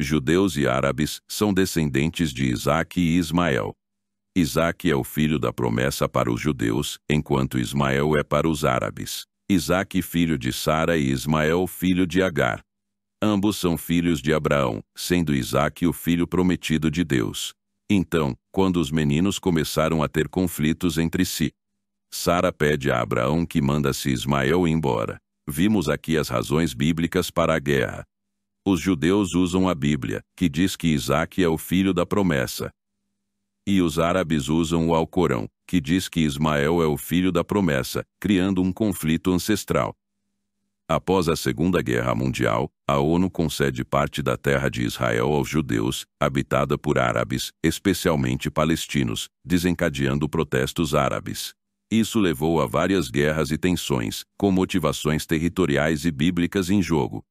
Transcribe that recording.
Judeus e árabes são descendentes de Isaac e Ismael. Isaac é o filho da promessa para os judeus, enquanto Ismael é para os árabes. Isaac, filho de Sara, e Ismael, filho de Agar. Ambos são filhos de Abraão, sendo Isaac o filho prometido de Deus. Então, quando os meninos começaram a ter conflitos entre si, Sara pede a Abraão que manda-se Ismael embora. Vimos aqui as razões bíblicas para a guerra. Os judeus usam a Bíblia, que diz que Isaac é o filho da promessa. E os árabes usam o Alcorão, que diz que Ismael é o filho da promessa, criando um conflito ancestral. Após a Segunda Guerra Mundial, a ONU concede parte da terra de Israel aos judeus, habitada por árabes, especialmente palestinos, desencadeando protestos árabes. Isso levou a várias guerras e tensões, com motivações territoriais e bíblicas em jogo,